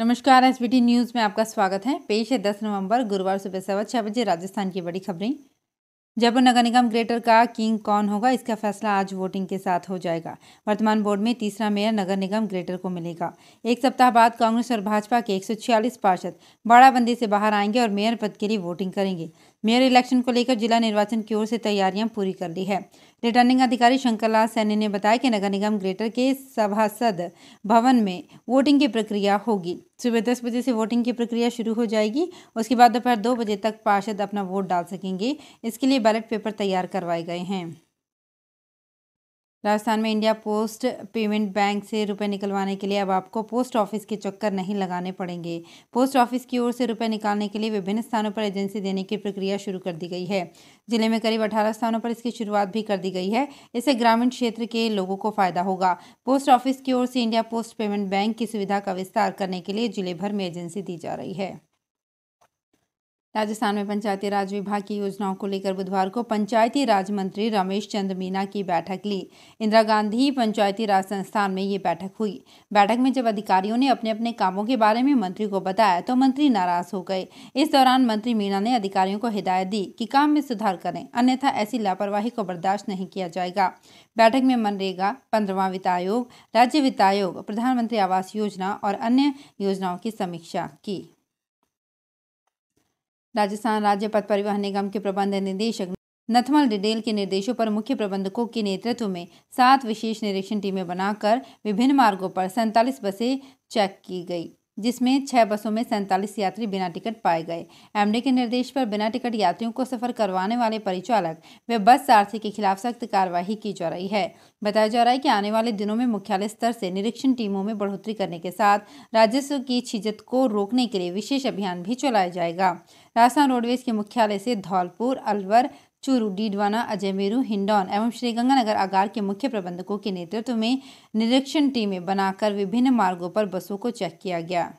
नमस्कार S B news में आपका स्वागत है पेश है दस नवंबर गुरुवार सुबह सवा छः बजे राजस्थान की बड़ी खबरें जयपुर नगर निगम ग्रेटर का किंग कौन होगा इसका फैसला आज वोटिंग के साथ हो जाएगा वर्तमान बोर्ड में तीसरा मेयर नगर निगम ग्रेटर को मिलेगा एक सप्ताह बाद कांग्रेस और भाजपा के एक पार्षद बाड़ाबंदी से बाहर आएंगे और मेयर पद के लिए वोटिंग करेंगे मेयर इलेक्शन को लेकर जिला निर्वाचन की ओर से तैयारियां पूरी कर ली है रिटर्निंग अधिकारी शंकरलाल सैनी ने बताया कि नगर निगम ग्रेटर के सभासद भवन में वोटिंग की प्रक्रिया होगी सुबह दस बजे से वोटिंग की प्रक्रिया शुरू हो जाएगी उसके बाद दोपहर दो बजे तक पार्षद अपना वोट डाल सकेंगे इसके लिए बैलेट पेपर तैयार करवाए गए हैं राजस्थान में इंडिया पोस्ट पेमेंट बैंक से रुपए निकलवाने के लिए अब आपको पोस्ट ऑफिस के चक्कर नहीं लगाने पड़ेंगे पोस्ट ऑफिस की ओर से रुपए निकालने के लिए विभिन्न स्थानों पर एजेंसी देने की प्रक्रिया शुरू कर दी गई है जिले में करीब अठारह स्थानों पर इसकी शुरुआत भी कर दी गई है इससे ग्रामीण क्षेत्र के लोगों को फायदा होगा पोस्ट ऑफिस की ओर से इंडिया पोस्ट पेमेंट बैंक की सुविधा का विस्तार करने के लिए जिले भर में एजेंसी दी जा रही है राजस्थान में पंचायती राज विभाग की योजनाओं को लेकर बुधवार को पंचायती राज मंत्री रमेश चंद्र मीना की बैठक ली इंदिरा गांधी पंचायती राज संस्थान में ये बैठक हुई बैठक में जब अधिकारियों ने अपने अपने कामों के बारे में मंत्री को बताया तो मंत्री नाराज हो गए इस दौरान मंत्री मीना ने अधिकारियों को हिदायत दी कि काम में सुधार करें अन्यथा ऐसी लापरवाही को बर्दाश्त नहीं किया जाएगा बैठक में मनरेगा पंद्रवा वित्त आयोग राज्य वित्त आयोग प्रधानमंत्री आवास योजना और अन्य योजनाओं की समीक्षा की राजस्थान राज्य पथ परिवहन निगम के प्रबंध निदेशक नथमल डिडेल के निर्देशों पर मुख्य प्रबंधकों के नेतृत्व में सात विशेष निरीक्षण टीमें बनाकर विभिन्न मार्गों पर सैंतालीस बसें चेक की गई जिसमें छः बसों में सैंतालीस यात्री बिना टिकट पाए गए एमडी के निर्देश पर बिना टिकट यात्रियों को सफर करवाने वाले परिचालक व बस सारथी के खिलाफ सख्त कार्रवाई की जा रही है बताया जा रहा है कि आने वाले दिनों में मुख्यालय स्तर से निरीक्षण टीमों में बढ़ोतरी करने के साथ राजस्व की छिजत को रोकने के लिए विशेष अभियान भी चलाया जाएगा राजस्थान रोडवेज के मुख्यालय से धौलपुर अलवर चूरू डीडवाना अजयमेरू हिंडौन एवं श्रीगंगानगर आगार के मुख्य प्रबंधकों के नेतृत्व में निरीक्षण टीमें बनाकर विभिन्न मार्गों पर बसों को चेक किया गया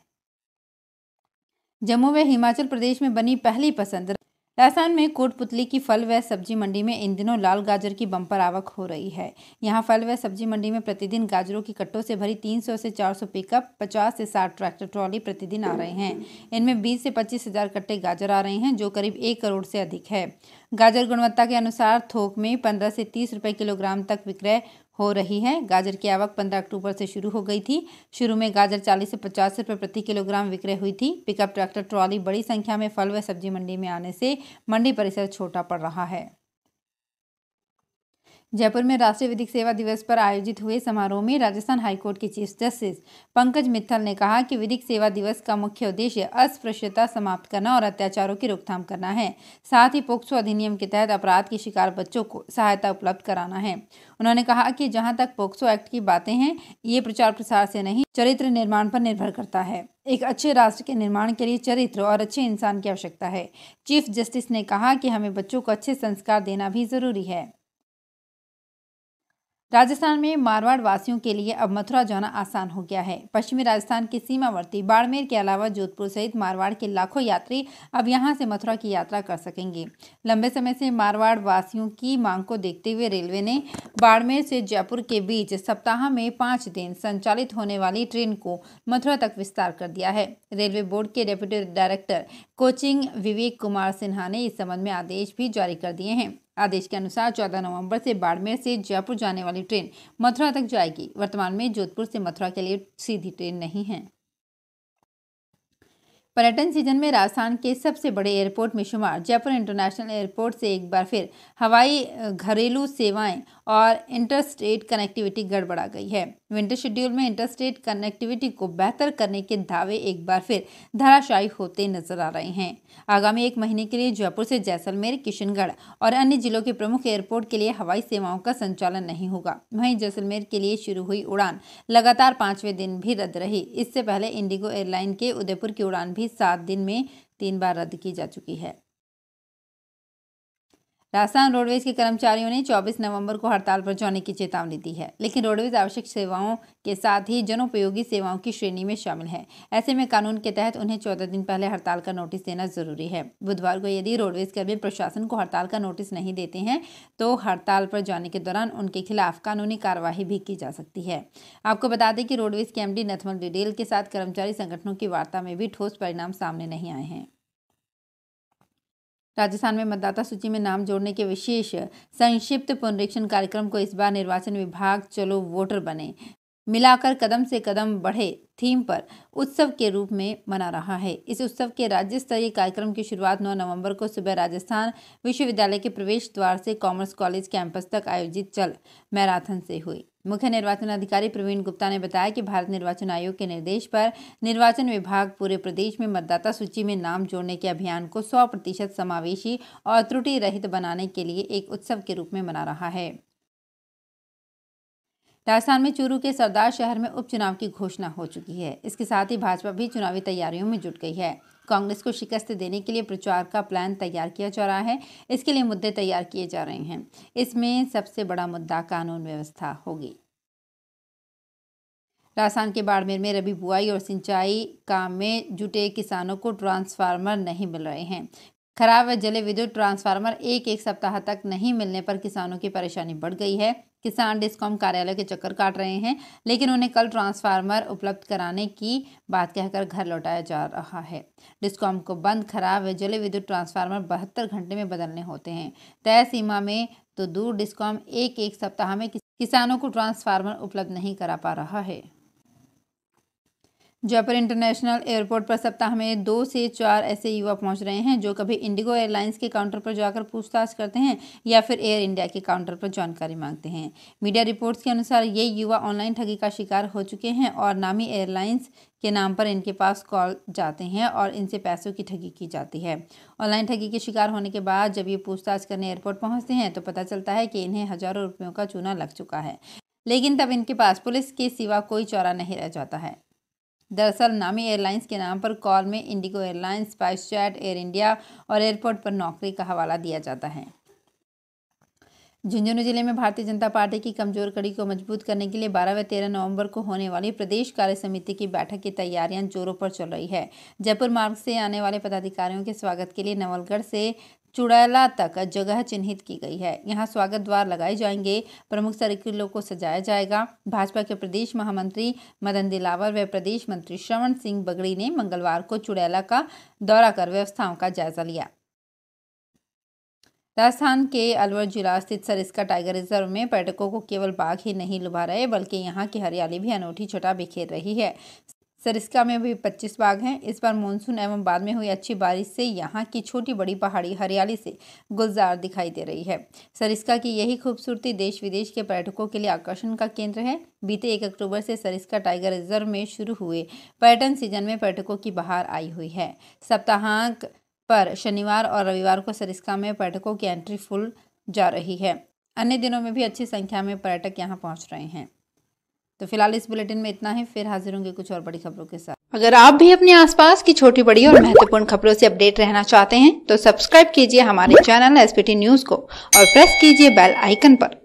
जम्मू व हिमाचल प्रदेश में बनी पहली पसंद राजस्थान में कोटपुतली की फल व सब्जी मंडी में इन दिनों लाल गाजर की बम्पर आवक हो रही है यहाँ फल व सब्जी मंडी में प्रतिदिन गाजरों की कट्टों से भरी 300 से 400 पिकअप 50 से 60 ट्रैक्टर ट्रॉली प्रतिदिन आ रहे हैं इनमें 20 से पच्चीस हजार कट्टे गाजर आ रहे हैं जो करीब एक करोड़ से अधिक है गाजर गुणवत्ता के अनुसार थोक में पंद्रह से तीस रुपये किलोग्राम तक विक्रय हो रही है गाजर की आवक पंद्रह अक्टूबर से शुरू हो गई थी शुरू में गाजर चालीस से पचास रुपये प्रति किलोग्राम विक्रय हुई थी पिकअप ट्रैक्टर ट्रॉली बड़ी संख्या में फल व सब्जी मंडी में आने से मंडी परिसर छोटा पड़ रहा है जयपुर में राष्ट्रीय विधिक सेवा दिवस पर आयोजित हुए समारोह में राजस्थान हाईकोर्ट के चीफ जस्टिस पंकज मित्तल ने कहा कि विधिक सेवा दिवस का मुख्य उद्देश्य अस्पृश्यता समाप्त करना और अत्याचारों की रोकथाम करना है साथ ही पोक्सो अधिनियम के तहत अपराध के शिकार बच्चों को सहायता उपलब्ध कराना है उन्होंने कहा कि जहाँ तक पोक्सो एक्ट की बातें हैं ये प्रचार प्रसार से नहीं चरित्र निर्माण पर निर्भर करता है एक अच्छे राष्ट्र के निर्माण के लिए चरित्र और अच्छे इंसान की आवश्यकता है चीफ जस्टिस ने कहा कि हमें बच्चों को अच्छे संस्कार देना भी जरूरी है राजस्थान में मारवाड़ वासियों के लिए अब मथुरा जाना आसान हो गया है पश्चिमी राजस्थान के सीमावर्ती बाड़मेर के अलावा जोधपुर सहित मारवाड़ के लाखों यात्री अब यहां से मथुरा की यात्रा कर सकेंगे लंबे समय से मारवाड़ वासियों की मांग को देखते हुए रेलवे ने बाड़मेर से जयपुर के बीच सप्ताह में पाँच दिन संचालित होने वाली ट्रेन को मथुरा तक विस्तार कर दिया है रेलवे बोर्ड के deputy director coaching Vivek Kumar Sinha ने इस संबंध में आदेश भी जारी कर दिए हैं आदेश के अनुसार 14 नवंबर से बाड़मेर से जयपुर जाने वाली ट्रेन मथुरा तक जाएगी वर्तमान में जोधपुर से मथुरा के लिए सीधी ट्रेन नहीं है पर्यटन सीजन में राजस्थान के सबसे बड़े एयरपोर्ट में शुमार जयपुर इंटरनेशनल एयरपोर्ट से एक बार फिर हवाई घरेलू सेवाएं और इंटरस्टेट कनेक्टिविटी गड़बड़ा गई है विंटर शेड्यूल में इंटरस्टेट कनेक्टिविटी को बेहतर करने के दावे एक बार फिर धराशायी होते नजर आ रहे हैं आगामी एक महीने के लिए जयपुर से जैसलमेर किशनगढ़ और अन्य जिलों के प्रमुख एयरपोर्ट के लिए हवाई सेवाओं का संचालन नहीं होगा वहीं जैसलमेर के लिए शुरू हुई उड़ान लगातार पांचवें दिन भी रद्द रही इससे पहले इंडिगो एयरलाइन के उदयपुर की उड़ान भी सात दिन में तीन बार रद्द की जा चुकी है राजस्थान रोडवेज के कर्मचारियों ने 24 नवंबर को हड़ताल पर जाने की चेतावनी दी है लेकिन रोडवेज आवश्यक सेवाओं के साथ ही जनोपयोगी सेवाओं की श्रेणी में शामिल है ऐसे में कानून के तहत उन्हें 14 दिन पहले हड़ताल का नोटिस देना जरूरी है बुधवार को यदि रोडवेज कर्मी प्रशासन को हड़ताल का नोटिस नहीं देते हैं तो हड़ताल पर जाने के दौरान उनके खिलाफ कानूनी कार्यवाही भी की जा सकती है आपको बता दें कि रोडवेज के डी नथमल डिडेल के साथ कर्मचारी संगठनों की वार्ता में भी ठोस परिणाम सामने नहीं आए हैं राजस्थान में मतदाता सूची में नाम जोड़ने के विशेष संक्षिप्त पुनरीक्षण कार्यक्रम को इस बार निर्वाचन विभाग चलो वोटर बने मिलाकर कदम से कदम बढ़े थीम पर उत्सव के रूप में मना रहा है इस उत्सव के राज्य स्तरीय कार्यक्रम की शुरुआत 9 नवंबर को सुबह राजस्थान विश्वविद्यालय के प्रवेश द्वार से कॉमर्स कॉलेज कैंपस तक आयोजित चल मैराथन से हुई मुख्य निर्वाचन अधिकारी प्रवीण गुप्ता ने बताया कि भारत निर्वाचन आयोग के निर्देश पर निर्वाचन विभाग पूरे प्रदेश में मतदाता सूची में नाम जोड़ने के अभियान को सौ प्रतिशत समावेशी और त्रुटि रहित बनाने के लिए एक उत्सव के रूप में मना रहा है राजस्थान में चूरू के सरदार शहर में उपचुनाव की घोषणा हो चुकी है इसके साथ ही भाजपा भी चुनावी तैयारियों में जुट गई है कांग्रेस को शिकस्त देने के लिए प्रचार का प्लान तैयार किया जा रहा है इसके लिए मुद्दे तैयार किए जा रहे हैं इसमें सबसे बड़ा मुद्दा कानून व्यवस्था होगी राजस्थान के बाड़मेर में रबी बुआई और सिंचाई काम में जुटे किसानों को ट्रांसफार्मर नहीं मिल रहे हैं खराब व जले विद्युत ट्रांसफार्मर एक एक सप्ताह तक नहीं मिलने पर किसानों की परेशानी बढ़ गई है किसान डिस्कॉम कार्यालय के चक्कर काट रहे हैं लेकिन उन्हें कल ट्रांसफार्मर उपलब्ध कराने की बात कहकर घर लौटाया जा रहा है डिस्कॉम को बंद खराब व जले विद्युत ट्रांसफार्मर बहत्तर घंटे में बदलने होते हैं तय सीमा में तो दूर डिस्कॉम एक एक सप्ताह में किसानों को ट्रांसफार्मर उपलब्ध नहीं करा पा रहा है जयपुर इंटरनेशनल एयरपोर्ट पर सप्ताह में दो से चार ऐसे युवा पहुंच रहे हैं जो कभी इंडिगो एयरलाइंस के काउंटर पर जाकर पूछताछ करते हैं या फिर एयर इंडिया के काउंटर पर जानकारी मांगते हैं मीडिया रिपोर्ट्स के अनुसार ये युवा ऑनलाइन ठगी का शिकार हो चुके हैं और नामी एयरलाइंस के नाम पर इनके पास कॉल जाते हैं और इनसे पैसों की ठगी की जाती है ऑनलाइन ठगी के शिकार होने के बाद जब ये पूछताछ करने एयरपोर्ट पहुँचते हैं तो पता चलता है कि इन्हें हज़ारों रुपयों का चूना लग चुका है लेकिन तब इनके पास पुलिस के सिवा कोई चौरा नहीं रह जाता है दरअसल नामी एयरलाइंस के नाम पर कॉल में इंडिगो एयरलाइंस स्पाइसजैट एयर इंडिया और एयरपोर्ट पर नौकरी का हवाला दिया जाता है झुंझुनू जिले में भारतीय जनता पार्टी की कमजोर कड़ी को मजबूत करने के लिए 12 व 13 नवंबर को होने वाली प्रदेश कार्य समिति की बैठक की तैयारियां जोरों पर चल रही है जयपुर मार्ग से आने वाले पदाधिकारियों के स्वागत के लिए नवलगढ़ से चुड़ैला तक जगह चिन्हित की गई है यहाँ स्वागत द्वार लगाए जाएंगे प्रमुख सर्किलों को सजाया जाएगा भाजपा के प्रदेश महामंत्री मदन दिलावर व प्रदेश मंत्री श्रवण सिंह बगड़ी ने मंगलवार को चुड़ैला का दौरा कर व्यवस्थाओं का जायजा लिया राजस्थान के अलवर जिला स्थित सरिस्का टाइगर रिजर्व में पर्यटकों को केवल बाघ ही नहीं लुभा रहे बल्कि यहाँ की हरियाली भी अनूठी छटा बिखेर रही है सरिस्का में भी पच्चीस बाग हैं इस बार मानसून एवं बाद में हुई अच्छी बारिश से यहाँ की छोटी बड़ी पहाड़ी हरियाली से गुलजार दिखाई दे रही है सरिस्का की यही खूबसूरती देश विदेश के पर्यटकों के लिए आकर्षण का केंद्र है बीते एक अक्टूबर से सरिस्का टाइगर रिजर्व में शुरू हुए पर्यटन सीजन में पर्यटकों की बहार आई हुई है सप्ताहांक पर शनिवार और रविवार को सरिस्का में पर्यटकों की एंट्री फुल जा रही है अन्य दिनों में भी अच्छी संख्या में पर्यटक यहाँ पहुँच रहे हैं तो फिलहाल इस बुलेटिन में इतना ही फिर हाजिर होंगे कुछ और बड़ी खबरों के साथ अगर आप भी अपने आसपास की छोटी बड़ी और महत्वपूर्ण खबरों से अपडेट रहना चाहते हैं तो सब्सक्राइब कीजिए हमारे चैनल एसपीटी न्यूज को और प्रेस कीजिए बेल आइकन पर